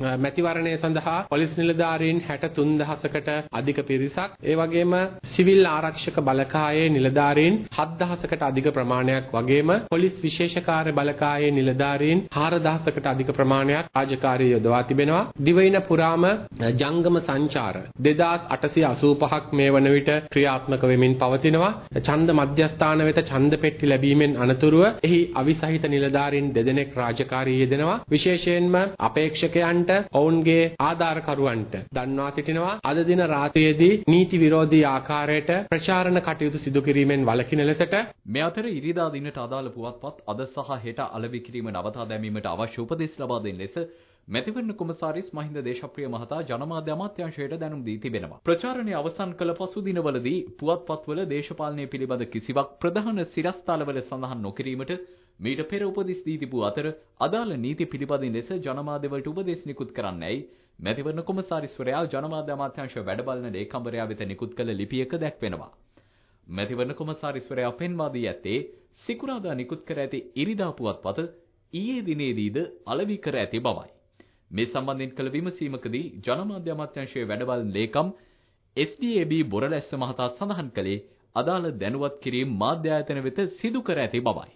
මැතිවරණය සඳහා පොලිස් නිලධාරීන් 63000කට අධික පිරිසක් ඒ වගේම සිවිල් ආරක්ෂක බලකායේ නිලධාරීන් 7000කට අධික ප්‍රමාණයක් වගේම පොලිස් විශේෂ කාර්ය බලකායේ නිලධාරීන් 4000කට අධික ප්‍රමාණයක් රාජකාරී යොදවා තිබෙනවා දිවයින පුරාම ජංගම සංචාර 2885ක් මේ වන විට ක්‍රියාත්මක වෙමින් පවතිනවා ඡන්ද මධ්‍යස්ථාන වෙත ඡන්ද පෙට්ටි ලැබීමෙන් අනතුරුව එහි අවිසහිත නිලධාරීන් දෙදෙනෙක් රාජකාරී යෙදෙනවා විශේෂයෙන්ම අපේක්ෂකයන් නායකයන්ට ඔවුන්ගේ ආධාරකරුවන්ට දන්වා සිටිනවා අද දින රාත්‍රියේදී නීති විරෝධී ආකාරයට ප්‍රචාරණ කටයුතු සිදු කිරීමෙන් වළකින ලෙසට මේ අතර ඉරිදා දිනට අදාළ පුවත්පත් අද සහ හෙට අලෙවි කිරීම නවතා දැමීමට අවශ්‍ය උපදෙස් ලබා දෙන ලෙස මැතිවරණ කොමසාරිස් මහින්ද දේශප්‍රිය මහතා ජනමාධ්‍ය අමාත්‍යාංශයට දැනුම් දී තිබෙනවා. ප්‍රචාරණය අවසන් කළ පසු දිනවලදී පුවත්පත්වල දේශපාලනය පිළිබඳ කිසිවක් ප්‍රධාන සිරස්තලවල සඳහන් නොකිරීමට මීට පෙර උපදෙස් දී තිබූ අතර අදාළ නීති පිළිපදින ලෙස ජනමාධ්‍යවලට උපදෙස් නිකුත් කරන්නයි මැතිවරණ කොමසාරිස්වරයා ජනමාධ්‍ය අමාත්‍යාංශ වැඩබලන ලේකම්වරයා වෙත නිකුත් කළ ලිපියක දැක්වෙනවා. මැතිවරණ කොමසාරිස්වරයා පෙන්වා දී ඇත්තේ සිකුරාදා නිකුත් කර ඇති ඉරිදා පුවත්පත ඊයේ දිනේදීද අලෙවි කර ඇති බවයි. මේ සම්බන්ධයෙන් කළ විමසීමකදී ජනමාධ්‍ය අමාත්‍යාංශයේ වැඩබලන ලේකම් SDAB බොරලැස්ස මහතා සඳහන් කළේ අදාළ දැනුවත් කිරීම මාධ්‍ය ආයතන වෙත සිදු කර ඇති බවයි.